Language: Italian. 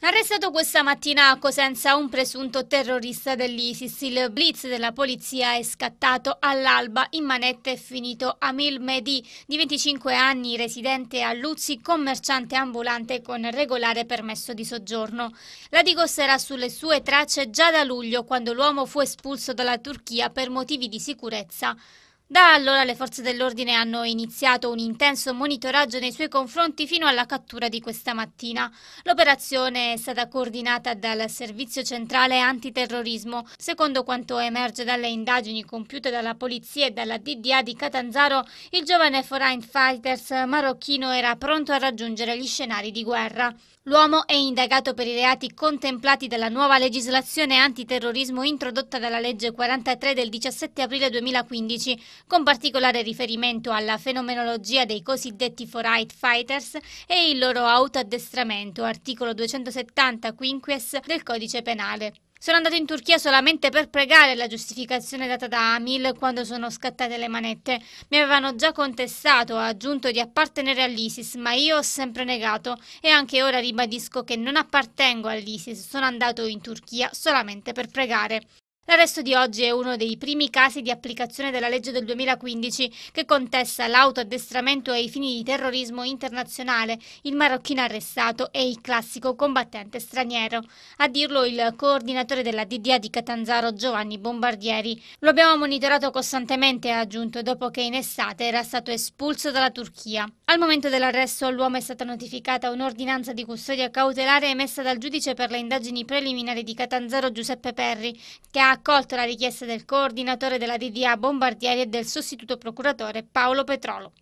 Arrestato questa mattina a Cosenza un presunto terrorista dell'ISIS, il blitz della polizia è scattato all'alba, in manette e finito Amil Mehdi, di 25 anni, residente a Luzzi, commerciante ambulante con regolare permesso di soggiorno. La Digos era sulle sue tracce già da luglio, quando l'uomo fu espulso dalla Turchia per motivi di sicurezza. Da allora le forze dell'ordine hanno iniziato un intenso monitoraggio nei suoi confronti fino alla cattura di questa mattina. L'operazione è stata coordinata dal Servizio Centrale Antiterrorismo. Secondo quanto emerge dalle indagini compiute dalla polizia e dalla DDA di Catanzaro, il giovane foreign fighters marocchino era pronto a raggiungere gli scenari di guerra. L'uomo è indagato per i reati contemplati dalla nuova legislazione antiterrorismo introdotta dalla legge 43 del 17 aprile 2015 con particolare riferimento alla fenomenologia dei cosiddetti Forite Fighters e il loro autoaddestramento, articolo 270 quinquies del codice penale. Sono andato in Turchia solamente per pregare la giustificazione data da Amil quando sono scattate le manette. Mi avevano già contestato, ha aggiunto di appartenere all'ISIS, ma io ho sempre negato e anche ora ribadisco che non appartengo all'ISIS, sono andato in Turchia solamente per pregare. L'arresto di oggi è uno dei primi casi di applicazione della legge del 2015 che contesta l'autoaddestramento ai fini di terrorismo internazionale, il marocchino arrestato e il classico combattente straniero. A dirlo il coordinatore della DDA di Catanzaro Giovanni Bombardieri. Lo abbiamo monitorato costantemente, ha aggiunto, dopo che in estate era stato espulso dalla Turchia. Al momento dell'arresto all'uomo è stata notificata un'ordinanza di custodia cautelare emessa dal giudice per le indagini preliminari di Catanzaro Giuseppe Perri, che ha accolto la richiesta del coordinatore della DDA Bombardieri e del sostituto procuratore Paolo Petrolo.